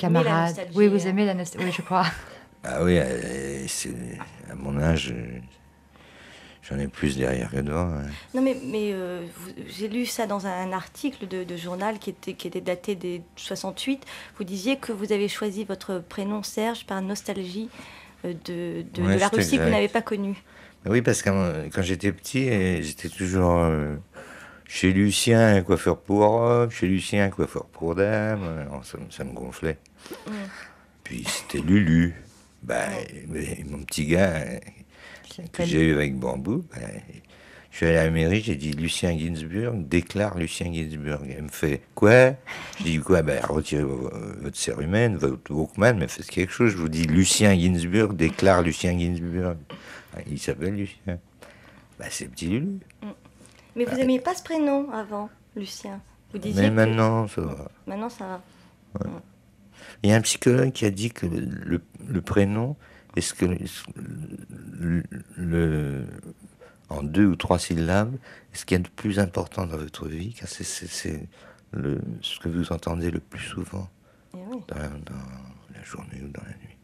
camarades. oui, vous euh. aimez la nostalgie, je crois. Ah oui, euh, à mon âge, euh, j'en ai plus derrière que devant. Non, mais, mais j'ai lu ça dans un article de, journal qui était, qui était daté des 68. Vous disiez que vous avez choisi votre prénom Serge par nostalgie de, de, la Russie que vous n'avez pas connue. Oui, parce que quand j'étais petit, j'étais toujours. Chez Lucien, coiffeur pour homme, chez Lucien, coiffeur pour dame. Euh, ça, me gonflait. Mm. Puis c'était Lulu. Ben, mon petit gars euh, que j'ai eu avec Bambou, ben, je suis allé à la mairie, j'ai dit Lucien Ginsburg, déclare Lucien Ginsburg. Elle me fait quoi Je dis quoi Ben retirez votre serre humaine, votre Walkman, mais faites quelque chose. Je vous dis Lucien Ginsburg, déclare Lucien Ginsburg. Ben, il s'appelle Lucien. Ben, c'est petit Lulu. Mm. Mais vous n'aimiez pas ce prénom avant, Lucien Vous disiez Mais maintenant, ça va. Maintenant, ça va. Il y a un psychologue qui a dit que le, prénom est ce que le, en deux ou trois syllabes, est ce qu'il y a de plus important dans votre vie, car c'est ce que vous entendez le plus souvent eh dans la journée ou dans la nuit.